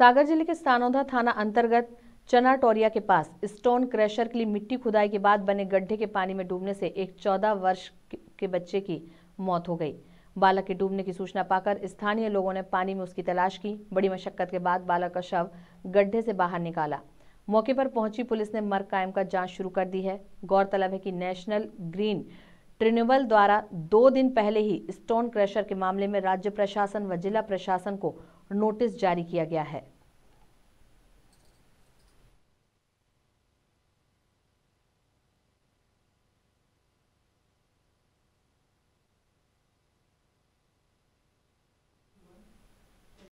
सागर जिले के सानोधा थाना अंतर्गत चनाटोरिया के पास स्टोन क्रेशर के लिए मिट्टी खुदाई के बाद बने गड्ढे के पानी में डूबने से एक चौदह वर्ष के बच्चे की मौत हो गई बालक के डूबने की सूचना पाकर स्थानीय लोगों ने पानी में उसकी तलाश की बड़ी मशक्कत के बाद बालक का शव गड्ढे से बाहर निकाला मौके पर पहुंची पुलिस ने मर कायम का जांच शुरू कर दी है गौरतलब है कि नेशनल ग्रीन ट्रिन्यूवल द्वारा दो दिन पहले ही स्टोन क्रशर के मामले में राज्य प्रशासन व जिला प्रशासन को नोटिस जारी किया गया है